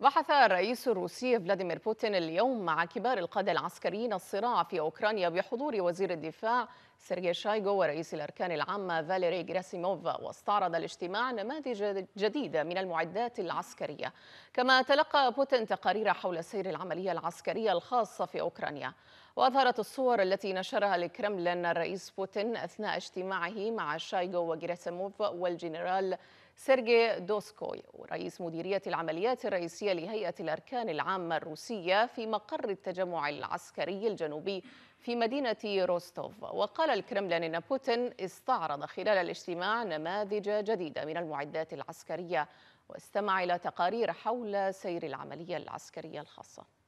بحث الرئيس الروسي فلاديمير بوتين اليوم مع كبار القادة العسكريين الصراع في أوكرانيا بحضور وزير الدفاع سيرجي شايغو ورئيس الأركان العامة فاليري جراسيموف واستعرض الاجتماع نماذج جديدة من المعدات العسكرية كما تلقى بوتين تقارير حول سير العملية العسكرية الخاصة في أوكرانيا وأظهرت الصور التي نشرها الكرملين الرئيس بوتين أثناء اجتماعه مع شايغو وجراسيموف والجنرال سيرجي دوسكوي رئيس مديرية العمليات الرئيسية لهيئة الأركان العامة الروسية في مقر التجمع العسكري الجنوبي في مدينة روستوف وقال الكرملين أن بوتين استعرض خلال الاجتماع نماذج جديدة من المعدات العسكرية واستمع إلى تقارير حول سير العملية العسكرية الخاصة